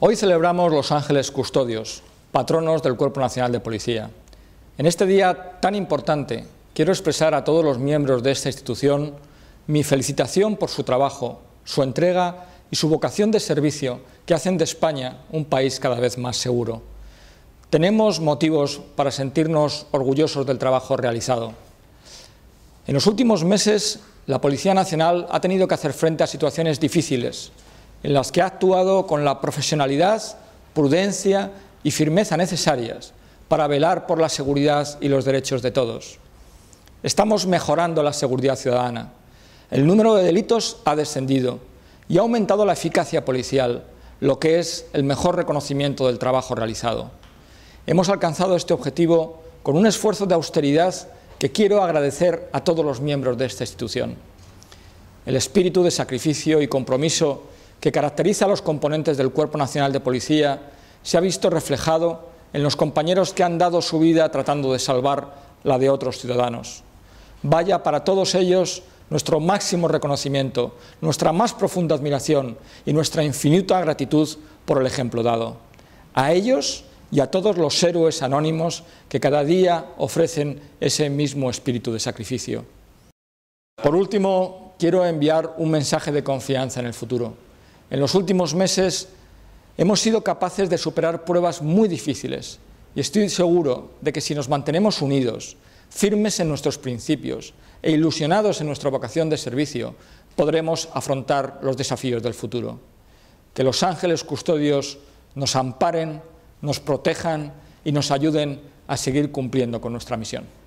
Hoy celebramos los ángeles custodios, patronos del Cuerpo Nacional de Policía. En este día tan importante, quiero expresar a todos los miembros de esta institución mi felicitación por su trabajo, su entrega y su vocación de servicio que hacen de España un país cada vez más seguro. Tenemos motivos para sentirnos orgullosos del trabajo realizado. En los últimos meses, la Policía Nacional ha tenido que hacer frente a situaciones difíciles, en las que ha actuado con la profesionalidad, prudencia y firmeza necesarias para velar por la seguridad y los derechos de todos. Estamos mejorando la seguridad ciudadana. El número de delitos ha descendido y ha aumentado la eficacia policial, lo que es el mejor reconocimiento del trabajo realizado. Hemos alcanzado este objetivo con un esfuerzo de austeridad que quiero agradecer a todos los miembros de esta institución. El espíritu de sacrificio y compromiso que caracteriza a los componentes del Cuerpo Nacional de Policía se ha visto reflejado en los compañeros que han dado su vida tratando de salvar la de otros ciudadanos. Vaya para todos ellos nuestro máximo reconocimiento, nuestra más profunda admiración y nuestra infinita gratitud por el ejemplo dado. A ellos y a todos los héroes anónimos que cada día ofrecen ese mismo espíritu de sacrificio. Por último, quiero enviar un mensaje de confianza en el futuro. En los últimos meses hemos sido capaces de superar pruebas muy difíciles y estoy seguro de que si nos mantenemos unidos, firmes en nuestros principios e ilusionados en nuestra vocación de servicio, podremos afrontar los desafíos del futuro. Que los ángeles custodios nos amparen, nos protejan y nos ayuden a seguir cumpliendo con nuestra misión.